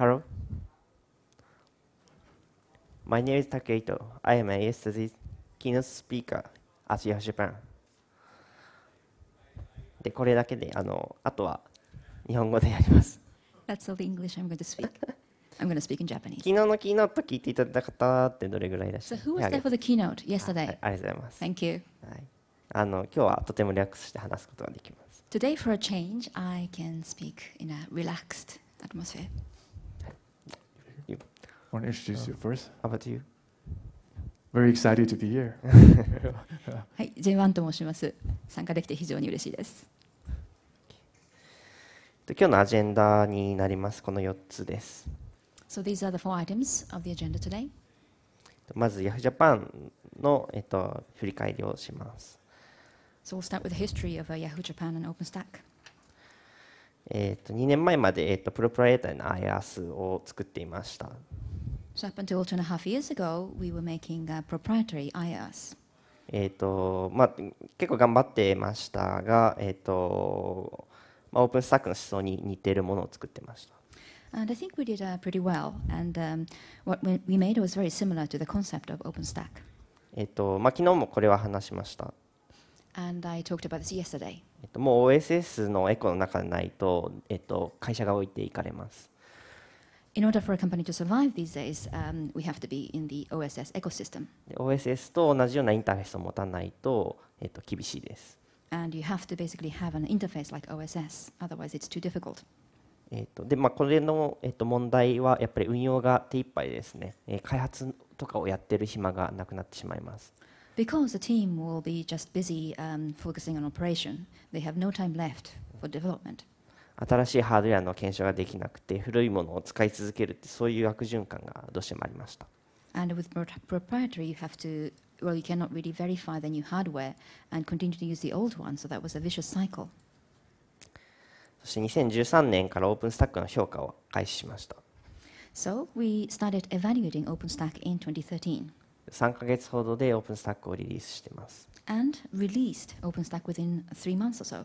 Hello. My name is Taketo. Ito. I am a yesterday's keynote speaker at Yahoo Japan. で、これだけで、あの、あとは日本語でやります。That's all the English I'm going to speak. I'm going to speak in Japanese. 昨日のキーノート聞いていただいた方ってどれぐらいいらっしゃる So who was there for the keynote yesterday? ありがとうございます。Thank you. はい。あの、今日はとてもリラックスして話すことができます。Today for a change, I can speak in a relaxed atmosphere. I want to introduce you first. How about you? Very excited to be here. はい、J1 と申します。参加できて非常に嬉しいです。今日のアジェンダになります。この4つです。So these are the four items of the agenda today. まず Yahoo Japan の、えっと、振り返りをします。So we'll start with the history of Yahoo Japan and OpenStack. えっと2年前まで、えっと、プロプライエーターの IaaS を作っていました。So up until two and a half years ago, we were making a proprietary IaaS. えーとまあ、結構頑張ってましたが、えーとまあ、オープンスタックの思想に似ているものを作ってました。And I think we did、uh, pretty well. And、um, what we made was very similar to the concept of OpenStack. えっとまあ、昨日もこれは話しました。And I talked about this yesterday. えっと、もう OSS のエコの中でないと、えっと、会社が置いていかれます。In order for a company to survive these days,、um, we have to be in the OSS ecosystem. OSS と同じようなインターフェースを持たないと、えっと、厳しいです。And you have to basically have an interface like OSS, otherwise it's too difficult. えっと、で、まあ、これの、えっと、問題はやっぱり運用が手一杯ですね、えー、開発とかをやってる暇がなくなってしまいます。Because the team will be just busy、um, focusing on operation, they have no time left for development. 新しいハードウェアの検証ができなくて古いものを使い続けるってそういう悪循環がどうしてもありました。And with proprietary, you have to, well, you cannot really verify the new hardware and continue to use the old one, so that was a vicious cycle. そして2013年から OpenStack の評価を開始しました。So we started evaluating OpenStack in 2013. 3ヶ月ほどで OpenStack をリリースしています。And released OpenStack within three months or so.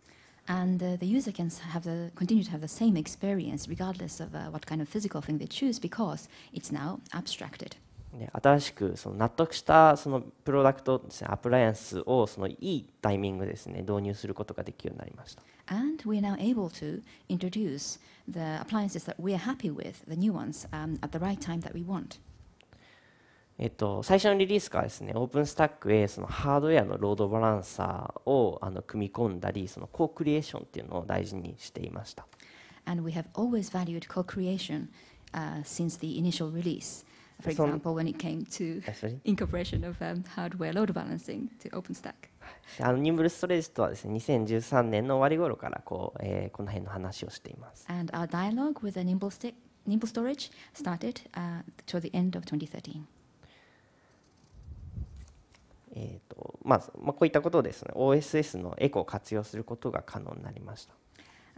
and uh, the user can have the, continue to have the same experience regardless of uh, what kind of physical thing they choose because it's now abstracted. ね、新しくその納得したそのプロダクトですね、アプライアンスをそのいいタイミングですね、導入することができるようになりました。And we are now able to introduce the appliances that we are happy with, the new ones, um, at the right time that we want. えっと、最初のリリースからですね、OpenStack へそのハードウェアのロードバランサーをあの組み込んだり、そのコークリエーションっていうのを大事にしていました。And we have always valued co-creation、uh, since the initial release. For example, when it came to incorporation of、um, hardware load balancing to OpenStack. あのニンブルストレージとはですね、2013年の終わり頃からこう、えー、この辺の話をしています。And our dialogue with the Nimble, Nimble Storage started、uh, toward the end of 2013. えーとまあまあ、こういったことをですね OSS のエコを活用することが可能になりました。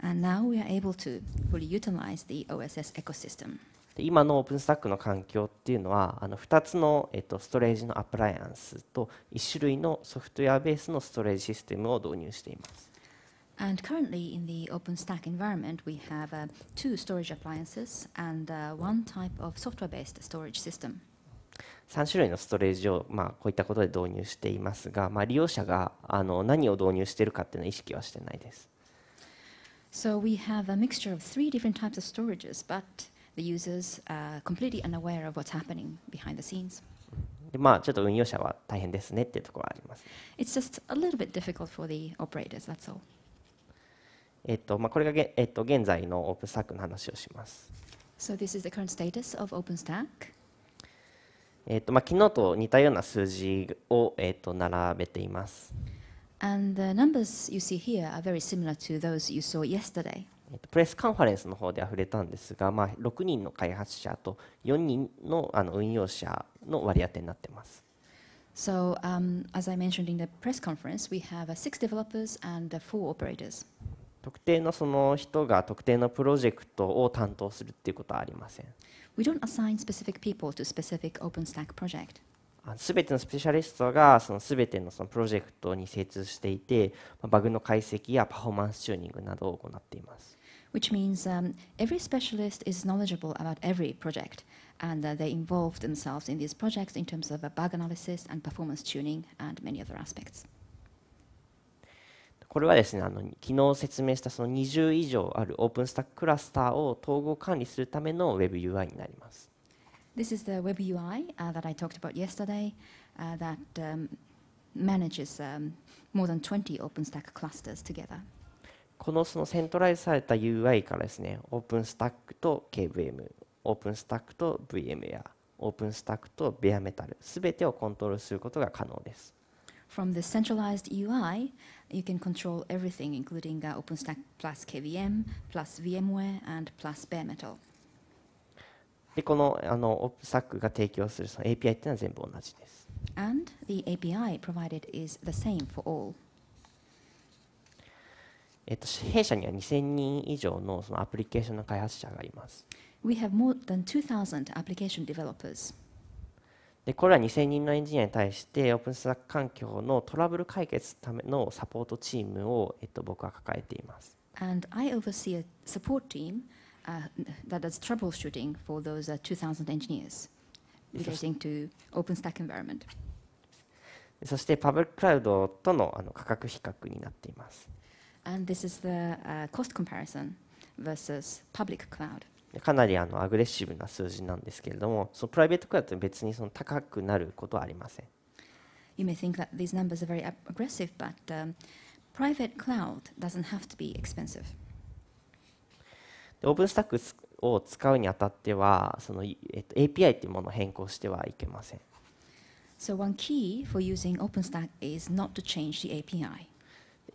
And now we are able to fully utilize the OSS ecosystem. 今の OpenStack の環境っていうのはあの2つの、えっと、ストレージのアプライアンスと1種類のソフトウェアベースのストレージシステムを導入しています。And currently in the OpenStack environment, we have uh, two storage appliances and uh, one type of software based storage system. 3種類のストレージを、まあ、こういったことで導入していますが、まあ、利用者があの何を導入しているかっていうのは意識はしてないです。So we have a mixture of three different types of storages, but the users are completely unaware of what's happening behind the scenes. でまあ、ちょっと運用者は大変ですねっていうところはあります。It's just a little bit difficult for the operators, that's all. えっとまあ、これがげ、えっと、現在の OpenStack の話をします。So this is the current status of OpenStack. えーとまあ、昨日と似たような数字を、えー、と並べています。プレスカンファレンスの方であふれたんですが、まあ、6人の開発者と4人のあの運用者の割り当てになっています。特定 um, の人が特定のプロジェクトを担当するっていうことはありません。We don't assign specific people to specific OpenStack project. すべてのスペシャリストがそのすべてのそのプロジェクトに精通していて、バグの解析やパフォーマンスチューニングなどを行っています。Which means、um, every specialist is knowledgeable about every project, and、uh, they involve themselves in these projects in terms of a bug analysis and performance tuning and many other aspects. これはですねあの昨日説明したその20以上ある OpenStack クラスターを統合管理するための WebUI になります。This is the WebUI、uh, that I talked about yesterday、uh, that、um, manages、um, more than 20 OpenStack clusters together. このそのセントライズされた UI からですね、OpenStack と KVM、OpenStack と VMware、OpenStack と BareMetal、すべてをコントロールすることが可能です。From the centralized UI, you can control everything, including uh, OpenStack plus KVM, plus VMware, and plus bare metal. And が提供するその API っていうのは全部同じです。And the API provided is the same for all. We have more than 2000 application developers. でこれは2000人のエンジニアに対してオープンスタック環境のトラブル解決ためのサポートチームを、えっと、僕は抱えています。And I oversee a support team、uh, that does troubleshooting for those、uh, 2000 engineers relating to OpenStack environment. そしてパブリッククラウドとのあの価格比較になっています。And this is the、uh, cost comparison versus public cloud. かなりあのアグレッシブな数字なんですけれども、そのプライベートクラウドは別にその高くなることはありません。You may think that these numbers are very aggressive, but、um, private cloud doesn't have to be expensive. オープンスタックを使うにあたっては、その、えっと、API というものを変更してはいけません。So one key for using OpenStack is not to change the API.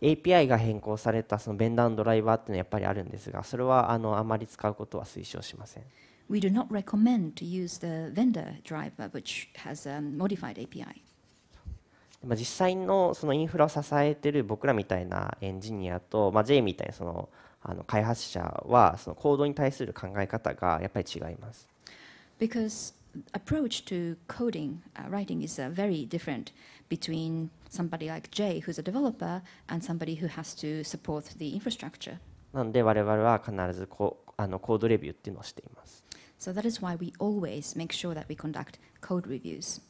API が変更されたそのベンダーのドライバーっていうのはやっぱりあるんですが、それはあのあまり使うことは推奨しません。We do not recommend to use the vendor driver which has a modified API. 実際のそのインフラを支えている僕らみたいなエンジニアと、まあ、J みたいなそのあの開発者はそのコードに対する考え方がやっぱり違います。Because approach to coding uh, writing is uh, very different between somebody like Jay, who's a developer, and somebody who has to support the infrastructure. So that is why we always make sure that we conduct code reviews.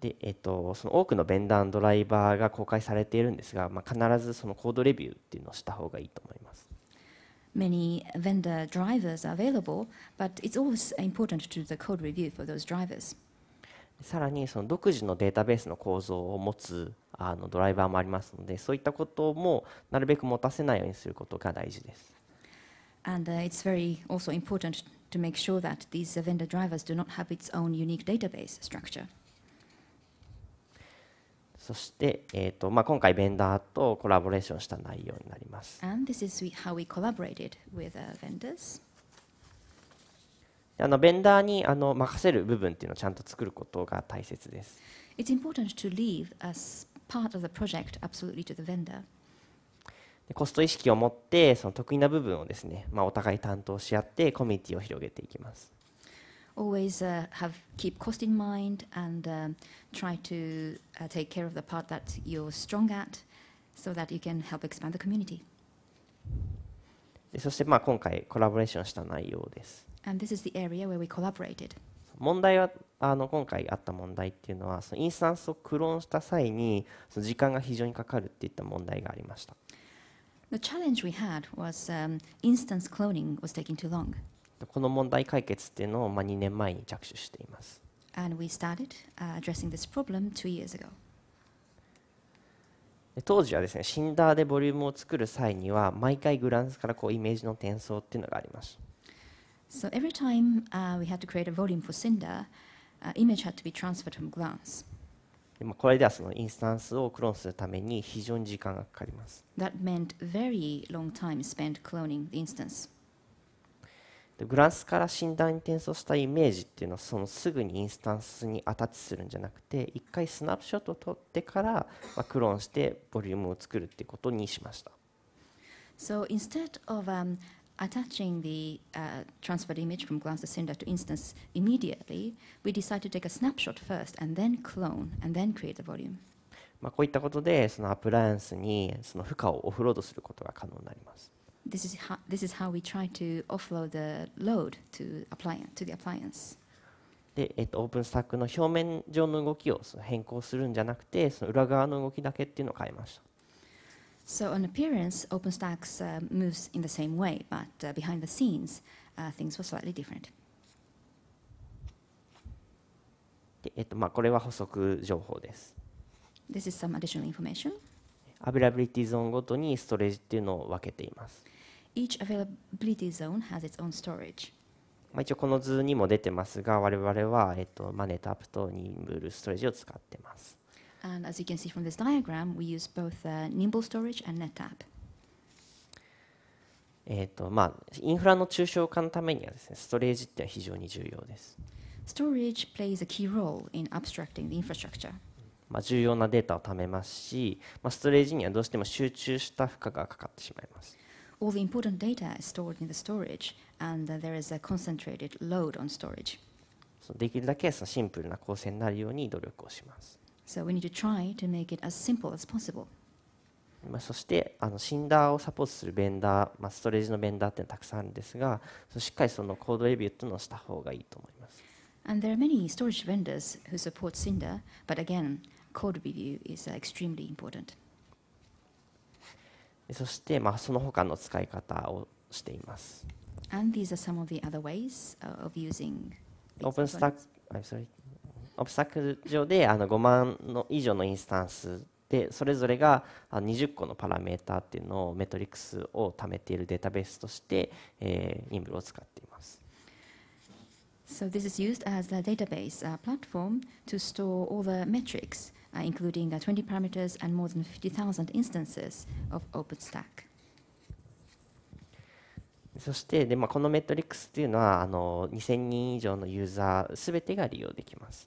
で、えっと、その多くのベンダードライバーが公開されているんですが、まあ、必ずそのコードレビューっていうのをした方がいいと思います。many vendor drivers are available, but it's always important to do the code review for those drivers. さらにその独自のデータベースの構造を持つあのドライバーもありますので、そういったこともなるべく持たせないようにすることが大事です。And、it's very also important to make sure that these vendor drivers do not have its own unique database structure. そして、えーとまあ、今回ベンダーとコラボレーションした内容になります。あのベンダーにあの任せる部分っていうのをちゃんと作ることが大切です。コスト意識を持ってその得意な部分をですね、まあ、お互い担当し合ってコミュニティを広げていきます。always uh, have keep cost in mind and um, try to uh, take care of the part that you're strong at so that you can help expand the community. でそしてまあ今回コラボレーションした内容です。And this is the area where we collaborated. 問題はあの今回あった問題っていうのはそのインスタンスをクローンした際にその時間が非常にかかるっていった問題がありました。The challenge we had was、um, instance cloning was taking too long. この問題解決っていうのを、まあ、2年前に着手しています。And we started、uh, addressing this problem two years ago. 当時はですね、シンダーでボリュームを作る際には、毎回グランスからこうイメージの転送っていうのがあります。So every time、uh, we had to create a volume for Cinder, uh, image had to be transferred from Glance. まあ、これではそのインスタンスをクローンするために非常に時間がかかります。That meant very long time spent cloning the instance. でグランスから診断に転送したイメージっていうのはそのすぐにインスタンスにアタッチするんじゃなくて一回スナップショットを取ってから、まクローンしてボリュームを作るっていうことにしました。So instead of、um attaching the uh, transferred image from Glance to Cinder to Instance immediately, we decide to take a snapshot first and then clone and then create the volume. まあこういったことでそのアプライアンスにその負荷をオフロードすることが可能になります。this is how, this is how we try to offload the load to appliance to the appliance. で、えっと、オープンスタックの表面上の動きをその変更するんじゃなくて、その裏側の動きだけっていうのを変えました。So on appearance, OpenStax、uh, moves in the same way, but、uh, behind the scenes, uh, things were slightly different. で、えっと、まあ、これは補足情報です。This is some additional information. アビラビリティゾーンごとにストレージっていうのを分けています。Each availability zone has its own storage. まあ、一応この図にも出てますが、我々は、えっと、マネタップとニンブルストレージを使ってます。And as you can see from this diagram, we use both、uh, Nimble Storage and NetApp. えっとまあ、インフラの抽象化のためにはですね、ストレージって非常に重要です。Storage plays a key role in abstracting the infrastructure. まあ、重要なデータを貯めますし、まあ、ストレージにはどうしても集中した負荷がかかってしまいます。all the important data is stored in the storage, and uh, there is a concentrated load on storage. So, we need to try to make it as simple as possible. まあ、そしてあのシンダーをサポートするベンダー、まあ、ストレージのベンダーってたくさんあるんですがしっかりそのコードレビューというのをした方がいいと思います。And there are many storage vendors who support Cinder, but again, code review is uh, extremely important. そしてまあその他の使い方をしています。オブスタック上であの5万の以上のインスタンスでそれぞれが20個のパラメーターっていうのをメトリックスを貯めているデータベースとしてインブルを使っています。Uh, including uh, 20 parameters and more than 50,000 instances of OpenStack. そしてで、まあ、このメトリックスというのはあの2000人以上のユーザーすべてが利用できます。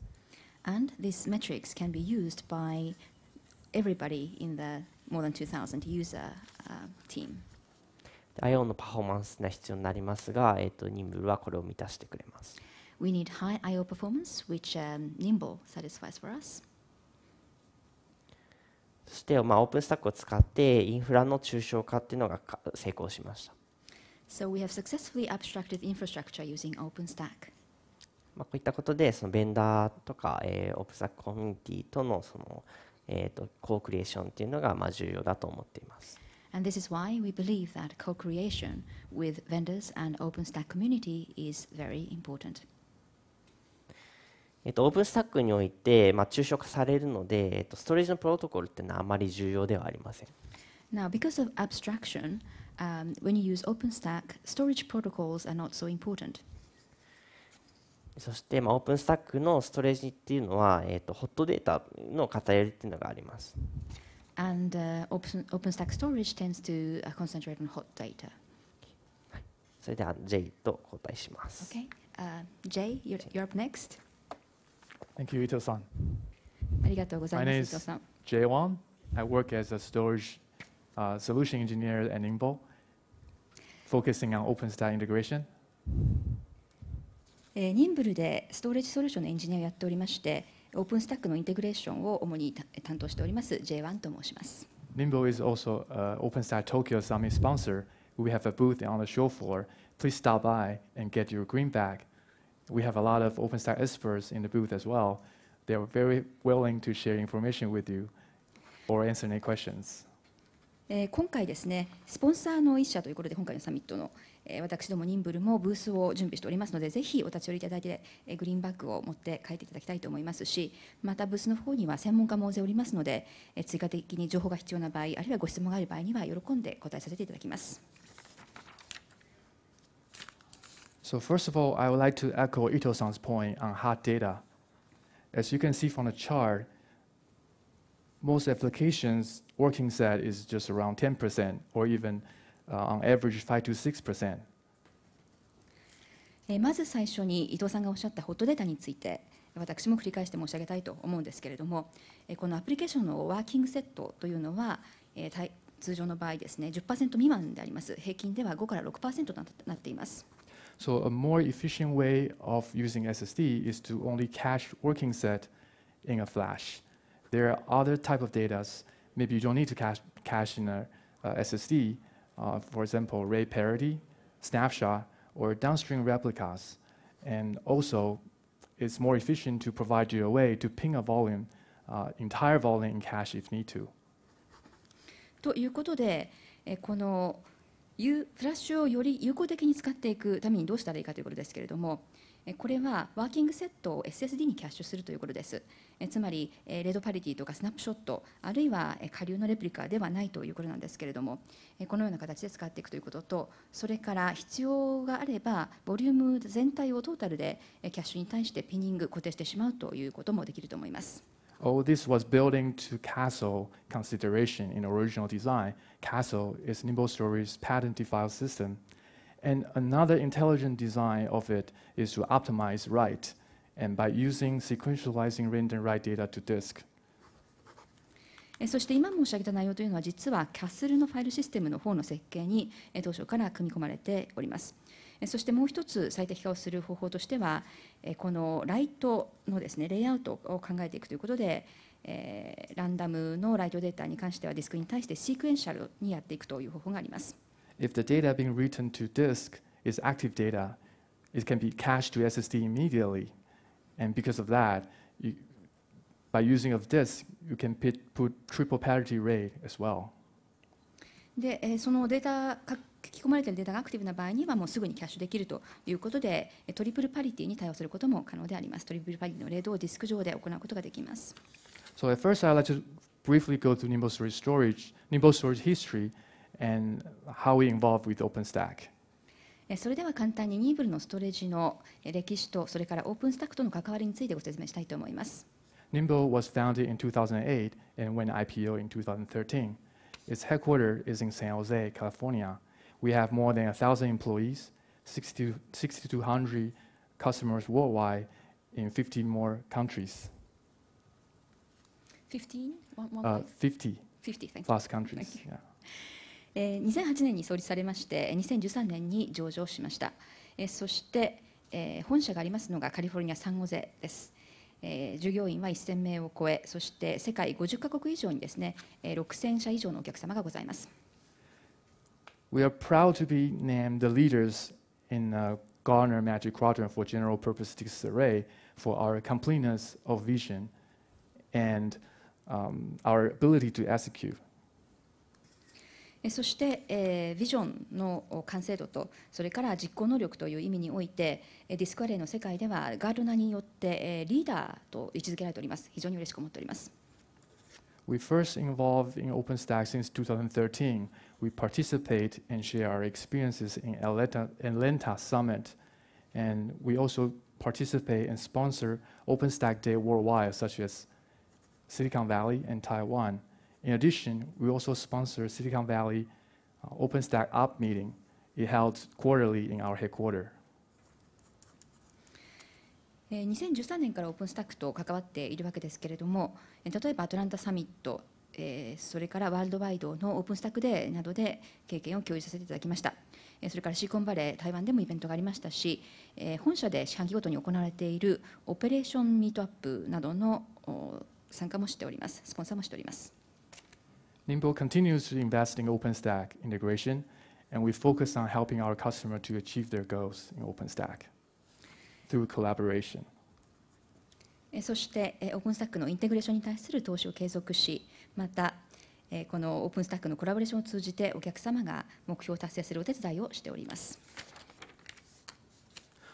And this metrics can be used by everybody in the more than 2000 user、uh, team. IO のパフォーマンスが必要になりますが、えー、と Nimble はこれを満たしてくれます。We need high IO performance, which、um, Nimble satisfies for us. そして、まあ、オープンスタックを使ってインフラの抽象化っていうのが成功しました。So we have successfully abstracted infrastructure using OpenStack. まあこういったことでそのベンダーとか、えー、オープンスタックコミュニティとのその、えー、とコークリエーションっていうのがまあ重要だと思っています。And this is why we believe that co-creation with vendors and OpenStack community is very important. えっと、オープンスタックにおいて、まあ、抽象化されるので、えっと、ストレージのプロトコルっていうのはあまり重要ではありません。Now, because of abstraction, um, when you use OpenStack, storage protocols are not so important. そして、まあ、OpenStack のストレージっていうのは、えっと、ホットデータの偏りっていうのがあります。And、uh, open, OpenStack storage tends to concentrate on hot data. それでは J と交代します。Okay.、Uh, J, you're, you're up next. Thank you, Ito-san. ありがとうござい My ま name す、is j Wong. I work as a storage uh, solution engineer at n i m b l e focusing on OpenStack integration. え i m b l e でストーレージソリューションのエンジニアをやっておりまして、OpenStack のインテグレーションを主に担当しております、J1 と申します。Nimble is also OpenStack Tokyo Summit sponsor. We have a booth on the show floor. Please stop by and get your green bag we have a lot of OpenStack experts in the booth as well. They are very willing to share information with you or answer any questions. えー、今回ですね、スポンサーの一社ということで、今回のサミットの、えー、私どもニンブルもブースを準備しておりますので、ぜひお立ち寄りいただいて、えー、グリーンバッグを持って帰っていただきたいと思いますし、またブースの方には専門家も大勢おりますので、えー、追加的に情報が必要な場合、あるいはご質問がある場合には、喜んで答えさせていただきます。So first of all, I would like to echo Ito-san's point on hot data. As you can see from the chart, most applications working set is just around 10% or even uh, on average 5 to 6%. まず最初に伊藤さんがおっしゃったホットデータについて私も繰り返して申し上げたいと思うんですけれどもこのアプリケーションのワーキングセットというのは通常の場合ですね10%未満であります平均では5から6%となっています。So a more efficient way of using SSD is to only cache working set in a flash. There are other type of data. Maybe you don't need to cache, cache in a uh, SSD. Uh, for example, RAID parity, snapshot, or downstream replicas. And also, it's more efficient to provide you a way to ping a volume, uh, entire volume in cache if need to. いうフラッシュをより有効的に使っていくためにどうしたらいいかということですけれどもこれはワーキングセットを SSD にキャッシュするということですつまりレードパリティとかスナップショットあるいは下流のレプリカではないということなんですけれどもこのような形で使っていくということとそれから必要があればボリューム全体をトータルでキャッシュに対してピニング固定してしまうということもできると思います。oh, this was building to castle consideration in original design. Castle is Nimble Story's patent defile system. And another intelligent design of it is to optimize write, and by using sequentializing read write data to disk. そして今申し上げた内容というのは実は CASL のファイルシステムの方の設計に当初から組み込まれております。そしてもう一つ最適化をする方法としてはこのライトのですねレイアウトを考えていくということでえー、ランダムのライトデータに関してはディスクに対してシークエンシャルにやっていくという方法があります。If the data being written to disk is active data, it can be cached to SSD immediately. And because of that, you, by using of disk, you can put, put triple parity rate as well. で、えー、そのデータ書き込まれているデータがアクティブな場合にはもうすぐにキャッシュできるということでトリプルパリティに対応することも可能でありますトリプルパリティのレをディスク上で行うことができます So at first I'd like to briefly go through Nimble Storage storage Nimble Storage history and how we involved with OpenStack それでは簡単にニーブルのストレージの歴史とそれからオープンスタックとの関わりについてご説明したいと思います。Nimble was founded in 2008 and went IPO in 2013. Its headquarters is in San Jose, California. We have more than 1,000 employees, 6,200 customers worldwide in 50 more countries. 15? One, one uh, 50, 50 thank plus countries. Thank yeah. えー、2008年に創立されまして2013年に上場しました、えそして、え本社がありますのがカリフォルニア・サンゴゼです、え従業員は1000名を超えそして世界50カ国以上にですね、えー、6000社以上のお客様がございます We are proud to be named the leaders in the uh, Gartner Magic Quadrant for General Purpose array for our completeness of vision and um, our ability to execute. We first involved in OpenStack since 2013 we participate and share our experiences in Atlanta, Atlanta Summit. And we also participate and sponsor OpenStack Day worldwide, such as Silicon Valley and Taiwan. In addition, we also sponsor Silicon Valley uh, OpenStack Up meeting. It held quarterly in our headquarters. 2013年からオープンスタックと関わっているわけですけれども例えばアトランタサミット eh, えそれからワールドワイドのオープンスタックデーなどで経験を共有させていただきました。それからシリコンバレー、台湾でもイベントがありましたし、え本社で四半期ごとに行われているオペレーションミートアップなどの参加もしております、スポンサーもしております。Nimble continues to invest in OpenStack integration, and we focus on helping our customer to achieve their goals in OpenStack through collaboration. そして、OpenStack のインテグレーションに対する投資を継続し、またこのオープンスタックのコラボレーションを通じてお客様が目標を達成するお手伝いをしております。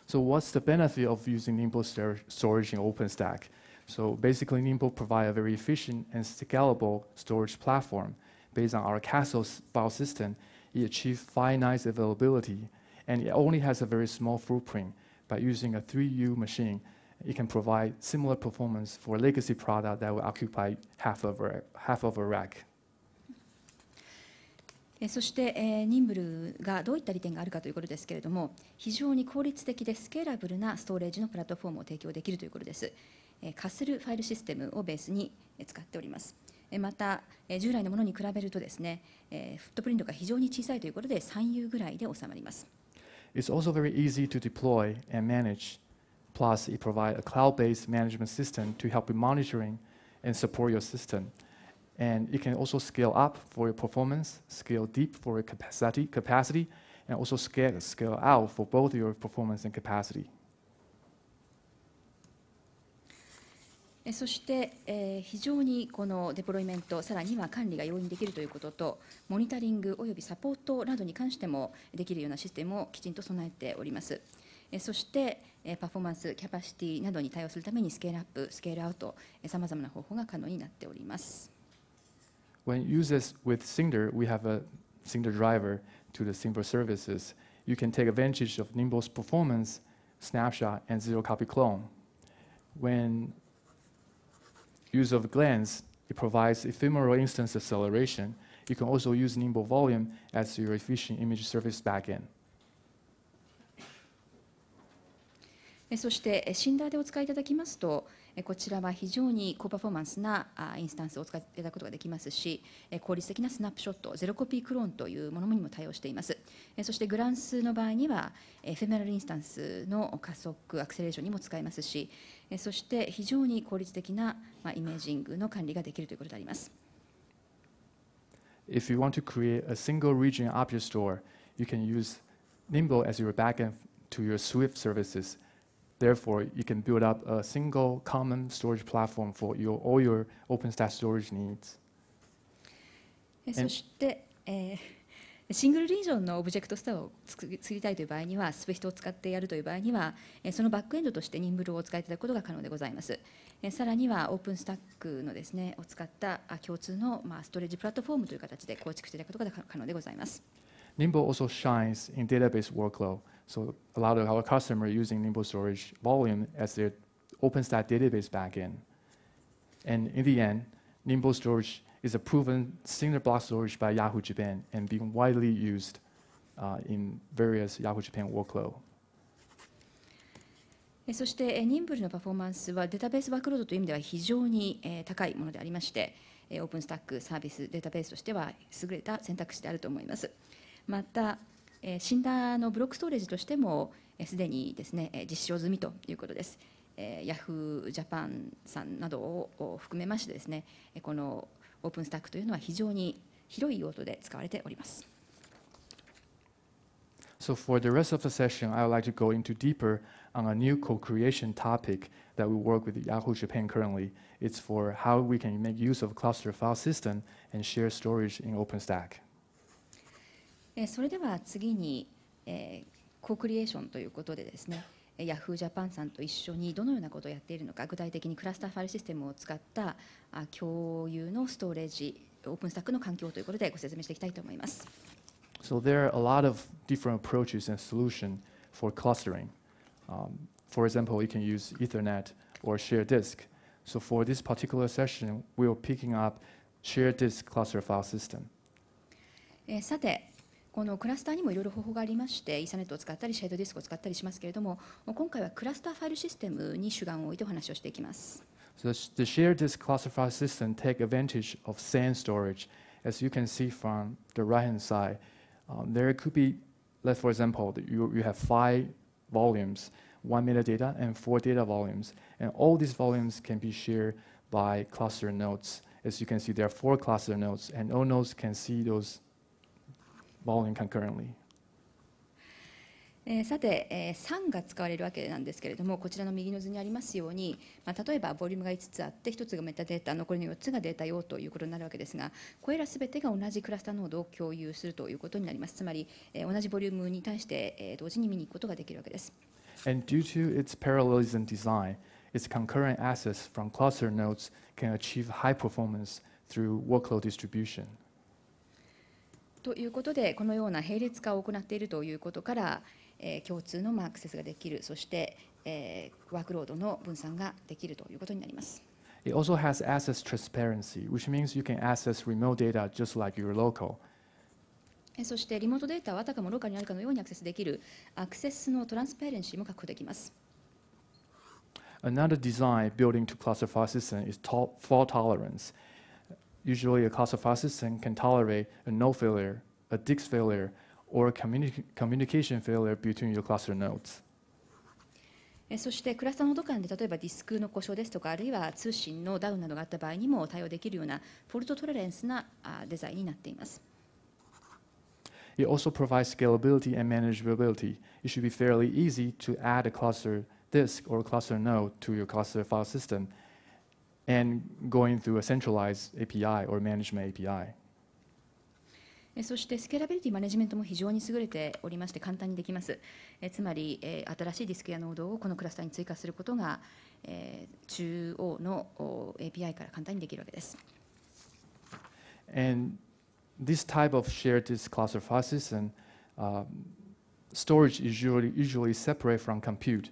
So what's the benefit of using Nimble storage in OpenStack? So basically, Nimble provides a very efficient and scalable storage platform. Based on our Castle file system, it achieves finite availability, and it only has a very small footprint by using a 3U machine it can provide similar performance for legacy product that will occupy half of a, half of a rack. そして、えニンブルがどういった利点があるかということですけれども、非常に効率的でスケーラブルなストレージのプラットフォームを提供できるということです。えー、化すファイルシステムをベースに使っております。また、従来のものに比べるとですね、えフットプリントが非常に小さいということで、3U ぐらいで収まります。It's also very easy to deploy and manage Plus, it provides a cloud-based management system to help w i t monitoring and support your system. And you can also scale up for your performance, scale deep for your capacity, capacity and also scale, scale out for both your performance and capacity. そして、えー、非常にこのデプロイメント、さらには管理が容易にできるということと、モニタリングおよびサポートなどに関してもできるようなシステムをきちんと備えております。そしてパフォーマンス、キャパシティなどに対応するためにスケールアップ、スケールアウト、さまざまな方法が可能になっております。When u s e t s with Cinder, we have a Cinder driver to the Cinder services. You can take advantage of Nimble's performance, snapshot, and zero copy clone. When use of Glance, it provides ephemeral instance acceleration. You can also use Nimble Volume as your efficient image service backend. そしてシンダーでお使いいただきますとこちらは非常に高パフォーマンスなインスタンスを使っていただくことができますし効率的なスナップショットゼロコピークローンというものにも対応していますそしてグランスの場合にはエフェメラルインスタンスの加速アクセレレーションにも使えますしそして非常に効率的なイメージングの管理ができるということであります If you want to create a single region o b j your store, you can use Nimble as your backend to your Swift services Therefore, you can build up a single common storage platform for y o u all your OpenStack storage needs. そして、えシングルリージョンのオブジェクトストアを作りたいという場合には、スペシトを使ってやるという場合には、そのバックエンドとしてニンブルを使っいただくことが可能でございます。さらには、オープンスタックのですねを使った共通のまあストレージプラットフォームという形で構築していくことが可能でございます。So a lot of our customers using Nimble Storage Volume as their OpenStack database backend. And in the end, Nimble Storage is a proven single block storage by Yahoo Japan and being widely used uh, in various Yahoo Japan workload. そして、Nimble のパフォーマンスはデータベースワークロードという意味では非常に高いものでありまして、オープンスタックサービスデータベースとしては優れた選択肢であると思います。また、えシンダーのブロックストレージとしてもすで、にですね、え実証済みということです。えー、Yahoo Japan さんなどを含めましてですね、このオープンスタックというのは非常に広い用途で使われております。So for the rest of the session, I would like to go into deeper on a new co-creation topic that we work with Yahoo Japan currently. It's for how we can make use of cluster file system and share storage in OpenStack. それでは次に、えコクリエーションということでですねヤフージャパンさんと一緒にどのようなことをやっているのか具体的にクラスターファイルシステムを使った共有のストレージオープンスタックの環境ということでご説明していきたいと思います。So there are a lot of different approaches and solutions for clustering. Um, for example, you can use Ethernet or shared disk. So for this particular session, we are picking up shared disk cluster file system. さて、このクラスターにもいろいろ方法がありましてイーサネットを使ったりシェードディスクを使ったりしますけれども今回はクラスターファイルシステムに主眼を置いてお話をしていきます。So the shared disk classifier system take advantage of SAN storage. As you can see from the right hand side, um, there could be, let's for example, you, you have five volumes, one metadata and four data volumes. And all these volumes can be shared by cluster nodes. As you can see, there are four cluster nodes, and all nodes can see those balling concurrently. えー、さて、えー、3が使われるわけなんですけれどもこちらの右の図にありますように、まあ、例えばボリュームが5つあって1つがメタデータ残りの4つがデータ用ということになるわけですがこれらすべてが同じクラスターノードを共有するということになりますつまり、えー、同じボリュームに対して、えー、同時に見に行くことができるわけです。And due to its parallelism design, its concurrent access from cluster nodes can achieve high performance through workload distribution. ということでこのような並列化を行っているということから、えー、共通のアクセスができるそして、えー、ワークロードの分散ができるということになります。It also has access transparency, which means you can access remote data just like your local. そしてリモートデータはあたかもローカルにあるかのようにアクセスできるアクセスのトランスペレンシーも確保できます。Another design b u i l d into g Clusterfy system is fault tolerance. usually a classified system can tolerate a node failure, a disk failure, or communi communication failure between your cluster nodes. そしてクラスターのど間で例えばディスクの故障ですとかあるいは通信のダウンなどがあった場合にも対応できるようなフォルトトレレンスなデザインになっています。It also provides scalability and manageability. It should be fairly easy to add a cluster disk or cluster node to your cluster file system and going through a centralized API or management API. そしてスケーラビリティマネジメントも非常に優れておりまして簡単にできます。えつまり、え新しいディスクやノードをこのクラスターに追加することが、え中央の API から簡単にできるわけです。And this type of shared disk cluster file system、uh, storage is usually, usually separate from compute.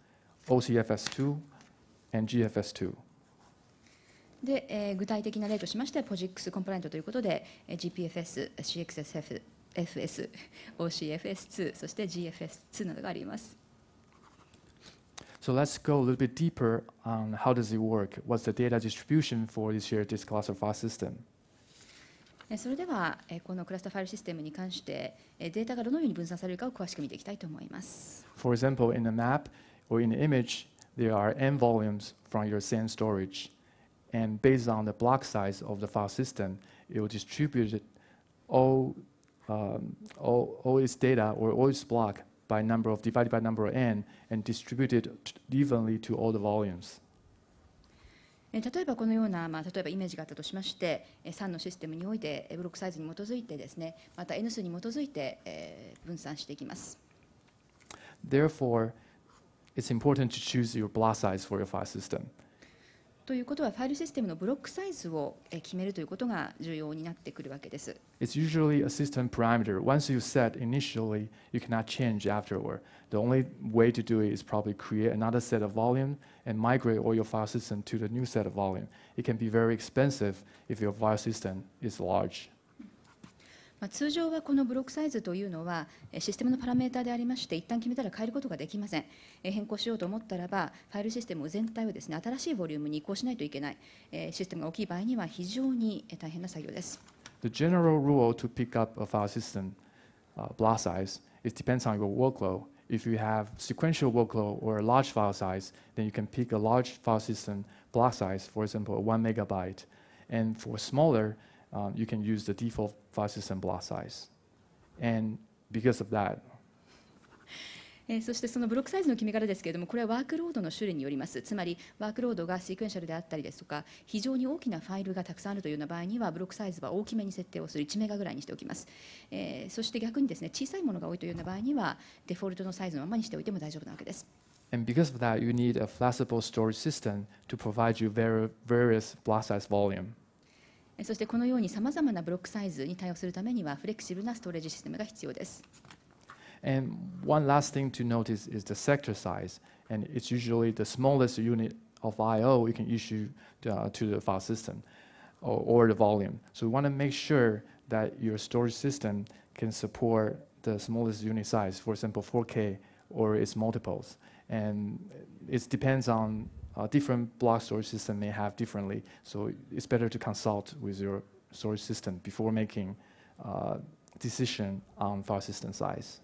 OCFS2 and GFS2 で、え具体的な例としましては POSIX コンプライアントということで、GPFS、CXSF、FS、OCFS2 そして GFS2 などがあります。So let's go a little bit deeper on how does it work? What's the data distribution for this shared disk cluster file system? それではこのクラスターファイルシステムに関してデータがどのように分散されるかを詳しく見ていきたいと思います。For example, in map, Or in the image, there are n volumes from your SAN storage. And based on the block size of the file system, it will distribute all, um, all, all its data or all its block by number of divided by number of n and distribute it evenly to all the volumes. 例えばこのような、まあ、例えばイメージがあったとしまして、3のシステムにおいて、ブロックサイズに基づいてですね、また N 数に基づいて、えー、分散していきます。Therefore, it's important to choose your block size for your file system. ということは、ファイルシステムのブロックサイズを決めるということが重要になってくるわけです。It's usually a system parameter. Once you set initially, you cannot change afterward. The only way to do it is probably create another set of volume and migrate all your file system to the new set of volume. It can be very expensive if your file system is large. まあ、通常はこのブロックサイズというのはシステムのパラメータでありまして一旦決めたら変えることができません変更しようと思ったらばファイルシステム全体をですね新しいボリュームに移行しないといけないシステムが大きい場合には非常に大変な作業です The general rule to pick up a file system uh, block size it depends on your workload if you have sequential workload or a large file size then you can pick a large file system block size for example one megabyte and for smaller um, you can use the default file system block size. And because of that, えー、そしてそのブロックサイズの決め方ですけれども、これはワークロードの種類によります、つまりワークロードがシークエンシャルであったりですとか、非常に大きなファイルがたくさんあるというような場合には、ブロックサイズは大きめに設定をする、1メガぐらいにしておきます。えー、そして逆にですね小さいものが多いというような場合には、デフォルトのサイズのままにしておいても大丈夫なわけです。And because of that, you need a flexible storage system to provide you various block size volume. そしてこのようにさまざまなブロックサイズに対応するためにはフレキシブルなストレージシステムが必要です。And one last thing to notice is the sector size, and it's usually the smallest unit of I/O you can issue uh, to the file system or, or the volume. So we want to make sure that your storage system can support the smallest unit size, for example, 4K or its multiples. And it depends on uh, different block storage system may have differently. So it's better to consult with your storage system before making uh, decision on file system size.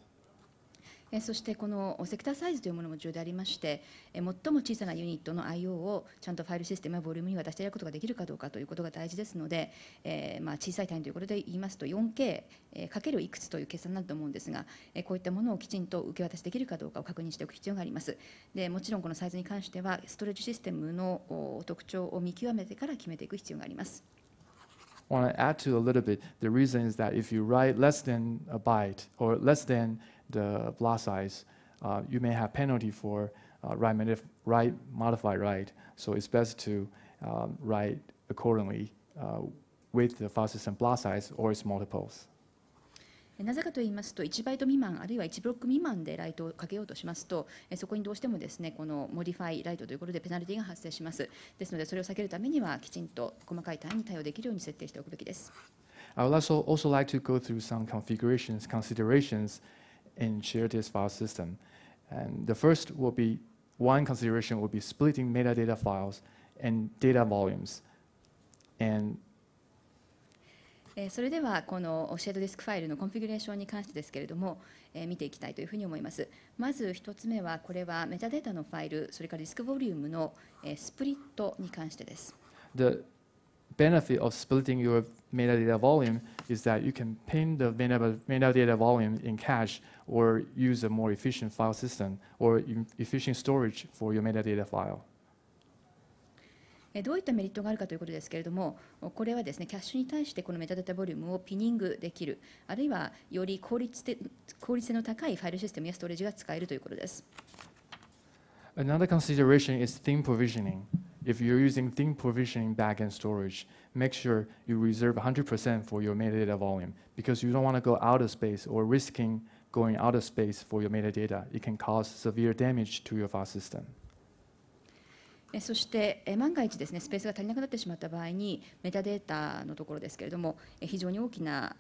そしてこのセクターサイズというものも重要でありまして、最も小さなユニットの IO をちゃんとファイルシステムやボリュームに渡していただくことができるかどうかということが大事ですので、えー、まあ小さい単位ということで言いますと 4K かけるいくつという計算になると思うんですが、こういったものをきちんと受け渡しできるかどうかを確認しておく必要があります。でもちろんこのサイズに関しては、ストレージシステムの特徴を見極めてから決めていく必要があります。I want to add to a little bit the reason is that if you write less than a byte or less than the blot size, uh, you may have penalty for uh, write, modif write, modify write. So it's best to um, write accordingly uh, with the file system blot size or its multiples. なぜかと言いますと、1バイト未満、あるいは1ブロック未満でライトをかけようとしますと、そこにどうしてもですねこのモディファイライトということでペナルティが発生します。ですので、それを避けるためには、きちんと細かい単位に対応できるように設定しておくべきです。I would also, also like to go through some configurations, considerations and share this file system. And the first will be, one consideration will be splitting metadata files and data volumes. And それではこのシェードディスクファイルのコンフィギュレーションに関してですけれども、え見ていきたいというふうに思います。まず1つ目は、これはメタデータのファイル、それからディスクボリュームのスプリットに関してです。The benefit of splitting your metadata volume is that you can pin the metadata volume in cache or use a more efficient file system or efficient storage for your metadata file. どういったメリットがあるかということですけれども、これはですねキャッシュに対してこのメタデータボリュームをピニングできる、あるいはより効率で効率性の高いファイルシステムやストレージが使えるということです。Another consideration is thin provisioning. if you're using thin provisioning backend storage, make sure you reserve 100% for your metadata volume because you don't want to go out of space or risking going out of space for your metadata. It can cause severe damage to your file system. そして万が一ですねスペースが足りなくなってしまった場合にメタデータのところですけれども非常に大きな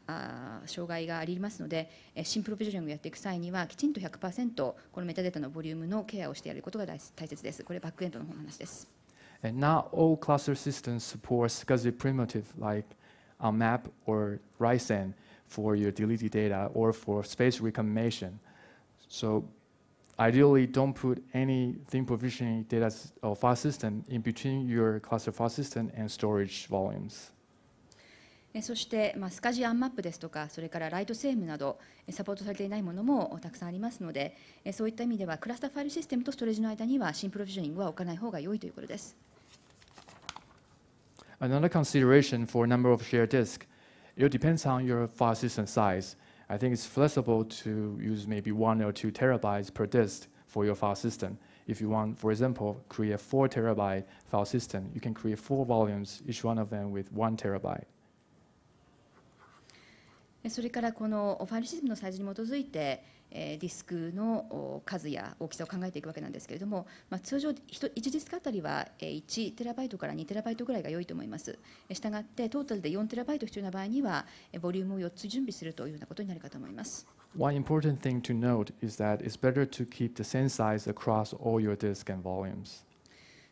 障害がありますのでシンプロビジョニングをやっていく際にはきちんと100%このメタデータのボリュームのケアをしてやることが大切ですこれバックエンドの方の話です。And not all cluster systems support SCSI primitive like a map or r i z e n for your deleted data or for space reclamation. So ideally, don't put any thin provisioning data or file system in between your cluster file system and storage volumes. そして、まあ、スカジアンマップですとか、それからライトセームなど、サポートされていないものもたくさんありますので、そういった意味では、クラスターファイルシステムとストレージの間には、新プロビジョニングは置かない方が良いということです。Another consideration for number of shared disk, it depends on your file system size. I think it's flexible to use maybe one or two terabytes per disk for your file system. If you want, for example, create a four terabyte file system, you can create four volumes, each one of them with one terabyte. それからこのファイルシステムのサイズに基づいてえディスクの数や大きさを考えていくわけなんですけれども、まあ、通常 1, 1ディスクあたりは1イトから2イトぐらいが良いと思いますしたがってトータルで4イト必要な場合にはボリュームを4つ準備するというようなことになるかと思います One important thing to note is that it's better to keep the same size across all your disk and volumes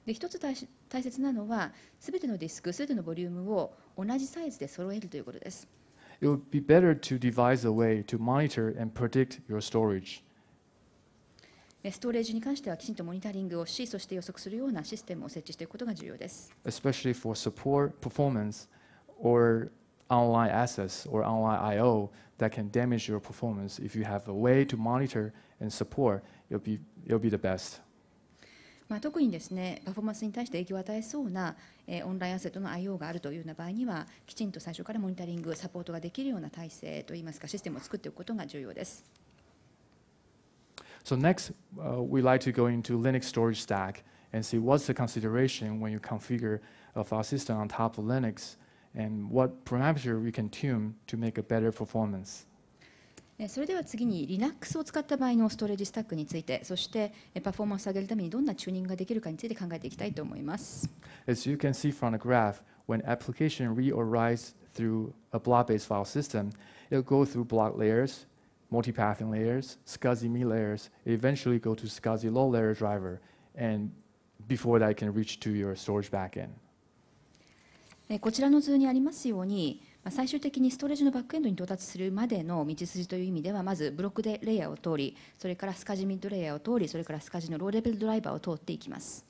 で一つ大大切なのは、すべてのディスク、すべてのボリュームを同じサイズで揃えるということです。it would be better to devise a way to monitor and predict your storage. ストレージに関してはきちんとモニタリングをし、そして予測するようなシステムを設置していくことが重要です。Especially for support, performance, or online access or online I/O that can damage your performance. If you have a way to monitor and support, it'll be it'll be the best. まあ、特にですねパフォーマンスに対して影響を与えそうな、えー、オンラインアセットの IO があるというような場合にはきちんと最初からモニタリングサポートができるような体制といいますかシステムを作っておくことが重要です。So next, uh, we like to go into Linux storage stack and see what's the consideration when you configure a file system on top of Linux and what parameter we can tune to make a better performance. それでは次に Linux を使った場合のストレージスタックについて、そしてパフォーマンスを上げるためにどんなチューニングができるかについて考えていきたいと思います。As you can see from the graph, when application read or writes through a block-based file system, it'll go through block layers, multipathing layers, SCSI me layers, eventually go to SCSI low layer driver, and before that can reach to your storage backend. こちらの図にありますように、最終的にストレージのバックエンドに到達するまでの道筋という意味ではまずブロックでレイヤーを通りそれからスカジミッドレイヤーを通りそれからスカジのローレベルドライバーを通っていきます。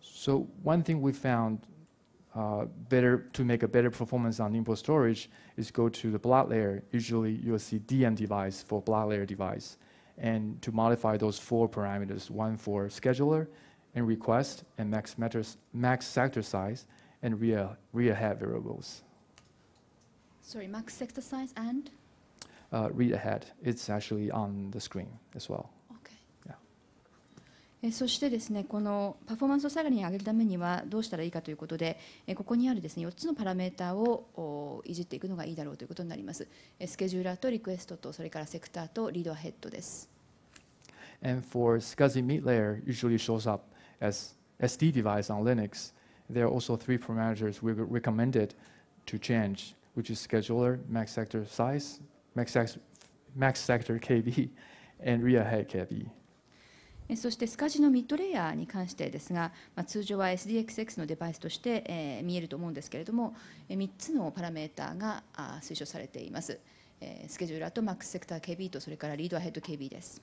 So one thing we found Uh, better to make a better performance on i m p o r s storage is go to the block layer. Usually you'll see DM device for block layer device. And to modify those four parameters, one for scheduler and request and max, matters, max sector size and real, real head variables. Sorry, max s e c t r size and? Uh, read ahead. It's actually on the screen as well. そしてですねこのパフォーマンスをさらに上げるためにはどうしたらいいかということでここにあるですね4つのパラメータをいじっていくのがいいだろうということになりますスケジューラーとリクエストとそれからセクターとリードアヘッドです And for SCSI meat layer usually shows up as SD device on Linux there are also three parameters we recommended to change which is scheduler, max sector size, max, max sector KB, and rear head KB. そしてスカジのミッドレイヤーに関してですが、まあ、通常は SDXX のデバイスとして、えー、見えると思うんですけれども、えー、3つのパラメーターがあ推奨されています、えー。スケジューラーとマックスセクター KB とそれからリードアヘッド KB です。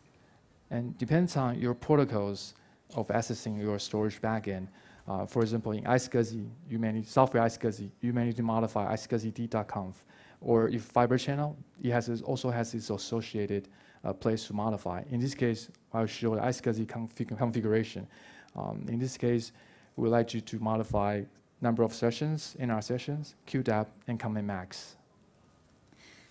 And depends on your protocols of accessing your storage backend. Uh, for example, in iSCSI, you manage software iSCSI, you manage to modify iSCSI.conf. Or if Fiber Channel, it, has, also has its associated uh, place to modify. In this case, I'll show the iSCSI config configuration. Um, in this case, we'd like you to modify number of sessions, in our sessions, QDAP, and command max.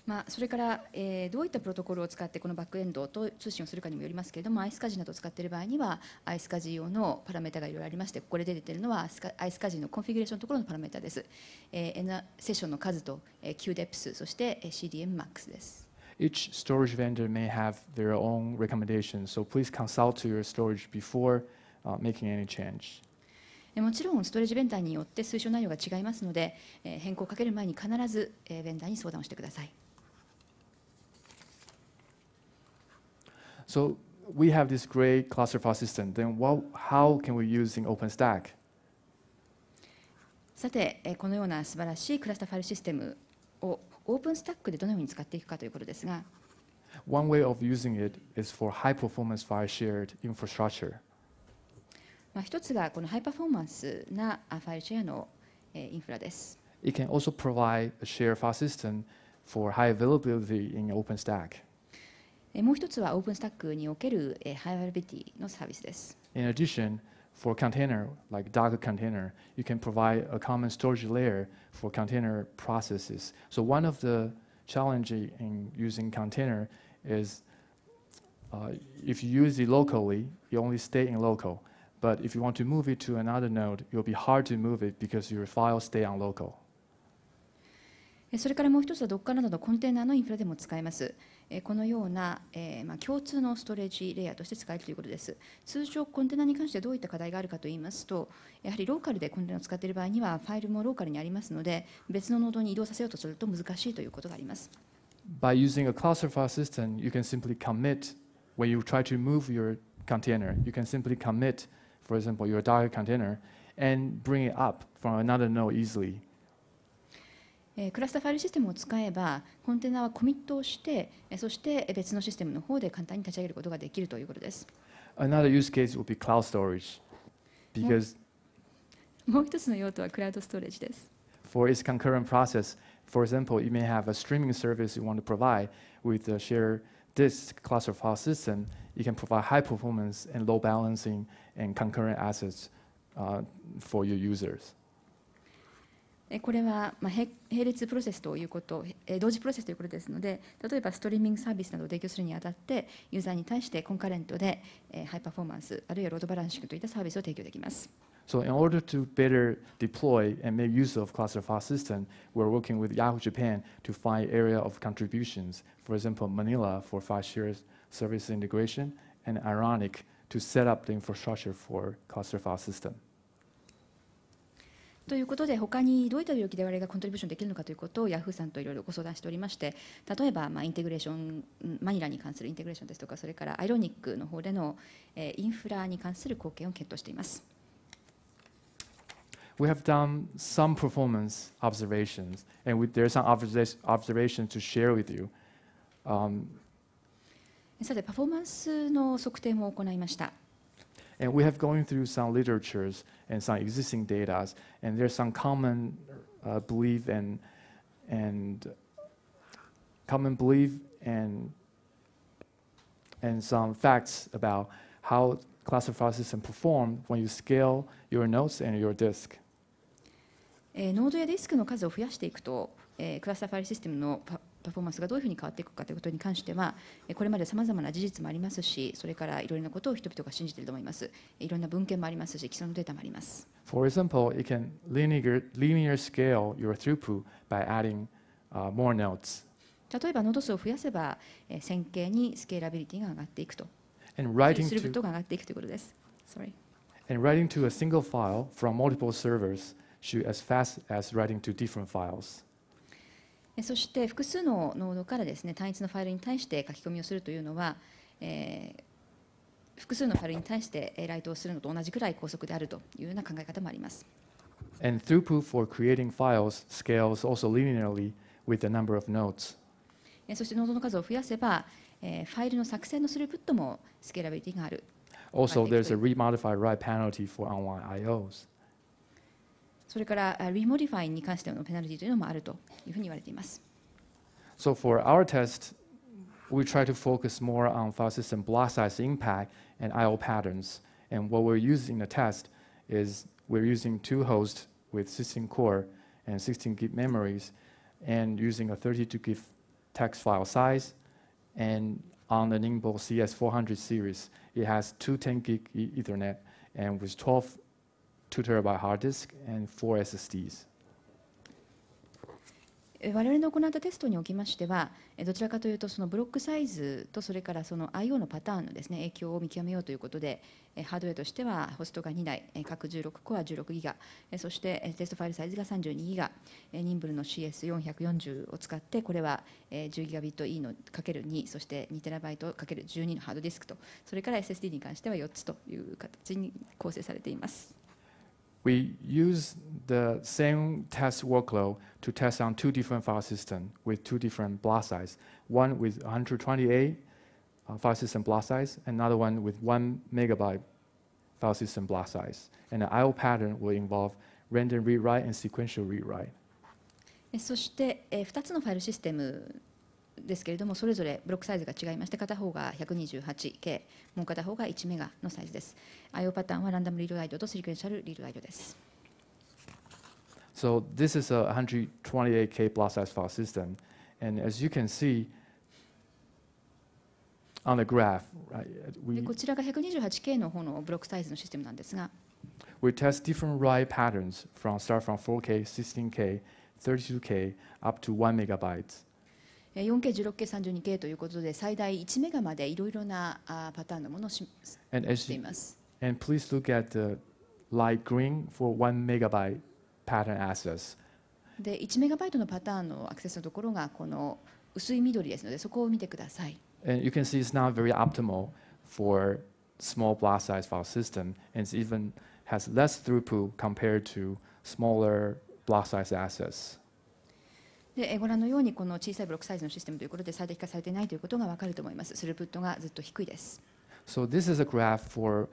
まあ、それから、えー、どういったプロトコルを使ってこのバックエンドと通信をするかにもよりますけれどもアイスカジなどを使っている場合にはアイスカジ用のパラメータがいろいろありましてここで出ているのはアイスカジのコンフィギュレーションのところのパラメータです、えー、セッションの数と、QDEPS そして CDMMAX です Each storage vendor may have their own recommendations, so please consult to your storage before uh, making any change. もちろんストレージベンダーによって推奨内容が違いますので、変更をかける前に必ずベンダーに相談をしてください。So we have this great cluster file system. Then what, how can we use in OpenStack? さて、このような素晴らしいクラスターファイルシステムを OpenStack でどのように使っていくかということですが。One way of using it is for high performance file shared infrastructure. まあ一つがこのハイパフォーマンスなファイルシェアのインフラです。It can also provide a shared file system for high availability in OpenStack. もう一つは OpenStack におけるハイアビリティのサービスです。In addition, for container, like Docker container, you can provide a common storage layer for container processes. So one of the challenges in using container is uh, if you use it locally, you only stay in local. But if you want to move it to another node, it will be hard to move it because your files stay on local. それからもう一つは Docker などのコンテナのインフラでも使えます。このような、えま共通のストレージレイヤーとして使えるということです。通常、コンテナに関してどういった課題があるかといいますと、やはりローカルでコンテナを使っている場合には、ファイルもローカルにありますので、別のノードに移動させようとすると難しいということがあります。By using a c l u s t e r f i e system, you can simply commit when you try to move your container. You can simply commit, for example, your Docker container and bring it up from another node easily. クラスターファイルシステムを使えばコンテナはコミットをしてそして別のシステムの方で簡単に立ち上げることができるということです。Another use case will be cloud storage because もう一つの用途はクラウドストレージです。For its concurrent process, for example, you may have a streaming service you want to provide with a shared disk cluster file system. You can provide high performance and low balancing and concurrent assets uh, for your users. これは、まあ、並列プロセスということ、同時プロセスということですので、例えばストリーミングサービスなどを提供するにあたって、ユーザーに対してコンカレントで、えハイパフォーマンス、あるいはロードバランシングといったサービスを提供できます。So in order to better deploy and make use of Cluster File System, we're working with Yahoo Japan to find area of contributions. For example, Manila for file share service integration and Ironic to set up the infrastructure for Cluster File System. ということで他にどういった領域で我々がコントリビューションできるのかということをヤフーさんといろいろご相談しておりまして例えばまインテグレーションマニラに関するインテグレーションですとかそれからアイロニックの方でのインフラに関する貢献を検討しています。we have done some performance observations, and we, there are some observations to share with you. Um, さて、パフォーマンスの測定も行いました。And we have gone through some literatures and some existing data, and there's some common uh, belief and, and common belief and, and some facts about how classifier system perform when you scale your nodes and your disk. えー、ノードやディスクの数を増やしていくと、えー、クラスタファイルシステムのパフォーマンスがどういうふうに変わっていくかということに関しては、これまでさまざまな事実もありますし、それからいろいろなことを人々が信じていると思います。いろんな文献もありますし、既存のデータもあります。For example, you can linear, linear scale your throughput by adding、uh, more nodes. 例えば、ノード数を増やせば、線形にスケーラビリティが上がっていくと。And writing to, することが上がっていくということです。Sorry. And writing to a single file from multiple servers should as fast as writing to different files. そして複数のノードからですね単一のファイルに対して書き込みをするというのは、えー、複数のファイルに対してライトをするのと同じくらい高速であるというような考え方もあります。And throughput for creating files scales also linearly with the number of nodes. そしてノードの数を増やせば、えー、ファイルの作成のスループットもスケーラビリティがある。Also, there's a remodified write penalty for online IOs. それからリモディファイに関してのペナルティというのもあるというふうに言われています。So for our test, we try to focus more on file system block size impact and I/O patterns. And what we're using in the test is we're using two hosts with 16 core and 16 gig memories, and using a 32 gig text file size, and on the Ningbo CS400 series, it has two 10 gig Ethernet and with 12 2 terabyte hard disk and four SSDs. 我々の行ったテストにおきましては、どちらかというと、そのブロックサイズと、それからその IO のパターンのですね影響を見極めようということで、ハードウェアとしては、ホストが2台、各16コア16ギガ、そしてテストファイルサイズが32ギガ、ニンブルの CS440 を使って、これは10ギガビット E の ×2、そして2テラバイト ×12 のハードディスクと、それから SSD に関しては4つという形に構成されています。we use the same test workload to test on two different file systems with two different block size. One with 128 uh, file system block size, another one with one megabyte file system block size. And the I/O pattern will involve random read-write and sequential read-write. そして、えー、2つのファイルシステムですけれどもそれぞれブロックサイズが違いまして片方が 128K もう片方が1メガのサイズです IO パターンはランダムリードライドとシリクエンシャルリードライドです So this is a 128K block size file system and as you can see on the graph right, we こちらが 128K の方のブロックサイズのシステムなんですが We test different write patterns from start from 4K, 16K, 32K up to 1 megabytes 4K16K32K ということで最大1メガまでいろいろなパターンのものをししています。And please look at the light green for 1 megabyte pattern access. で1メガバイトのパターンのアクセスのところがこの薄い緑ですのでそこを見てください。And you can see it's not very optimal for small b l o s k size file system and it even has less throughput compared to smaller b l o s k size assets. でご覧のようにこの小さいブロックサイズのシステムということで最適化されていないということがわかると思います。スループットがずっと低いです。So this is a graph for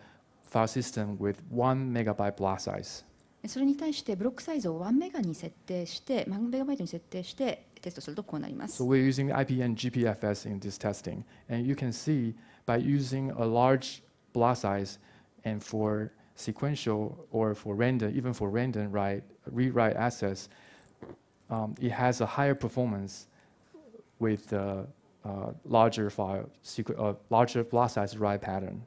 file system with 1 megabyte block size. それに対してブロックサイズを1メガに設定して、マグメガバイトに設定してテストするとこうなります。So we're using IP n GPFS in this testing. And you can see by using a large block size and for sequential or for random, even for random write, rewrite access, um, it has a higher performance with the uh, larger file, secret uh, larger block size write pattern.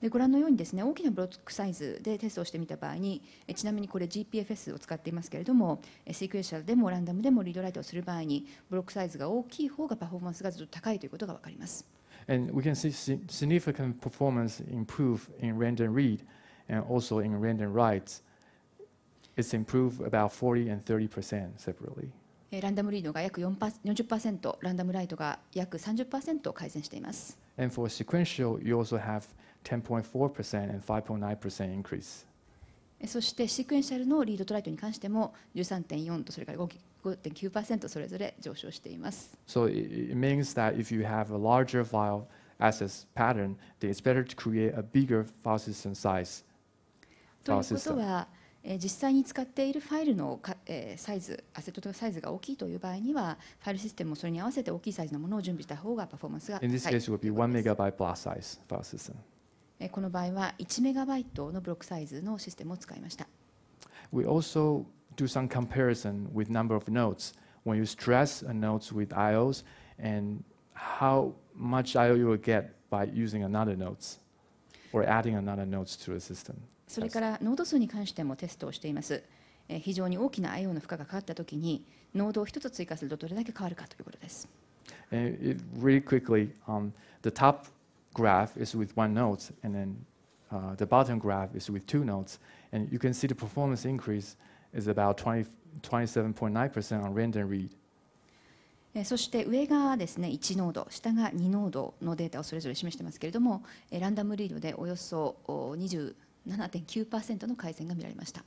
でご覧のようにですね大きなブロックサイズでテストをしてみた場合にえちなみにこれ GPFS を使っていますけれどもシークエンシャルでもランダムでもリードライトをする場合にブロックサイズが大きい方がパフォーマンスがずっと高いということが分かります。And we can see significant performance improve in random read and also in random writes. it's improved about 40 and 30% separately. ランダムリードが約40%、ランダムライトが約30%改善しています。And for sequential, you also have 10.4% and 5.9% increase. そしてシクエンシャルのリードとライトに関しても13.4とそれから5.9%それぞれ上昇しています。So it means that if you have a larger file access pattern, then it's better to create a bigger file system size. ということは、file system. え実際に使っているファイルのか、えサイズアセットサイズが大きいという場合にはファイルシステムもそれに合わせて大きいサイズのものを準備した方がパフォーマンスが高い In この場合は1メガバイトのブロックサイズのシステムを使いました。We also do some comparison with number of nodes. When you stress a nodes with IOs and how much IO you will get by using another nodes or adding another nodes to a system. それから濃度数に関してもテストをしています。え非常に大きな IO の負荷がかかったときに、濃度を1つ追加するとどれだけ変わるかということです。really quickly, um, the top graph is with one node, and then uh, the bottom graph is with two nodes. And you can see the performance increase is about 27.9% on random n d read. そして上がですね1濃度、下が2濃度のデータをそれぞれ示してますけれども、ランダムリードでおよそ20 7.9%の改善が見られました。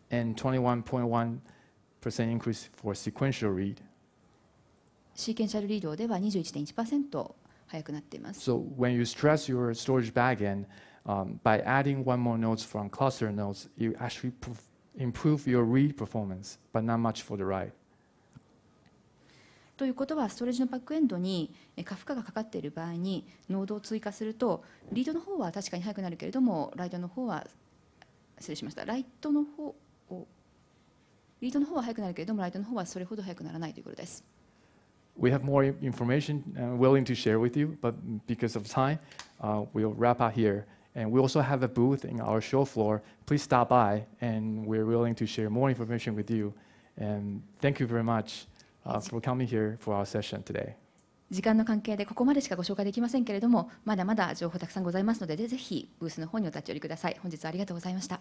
シーケンシャルリードでは21.1%速くなっています。ということはストレージのバックエンドに過負荷がかかっている場合にノードを追加するとリードの方は確かに速くなるけれどもライトの方は失礼しましたライトの方をリードの方は速くなるけれどもライトの方はそれほど速くならないということです。We have more information willing to share with you, but because of time, uh, we'll wrap up here. And we also have a booth in our show floor. Please stop by, and we're willing to share more information with you. And thank you very much. for coming here for our session today. 時間の関係でここまでしかご紹介できませんけれども、まだまだ情報たくさんございますので、ぜひブースの方にお立ち寄りください。本日はありがとうございました。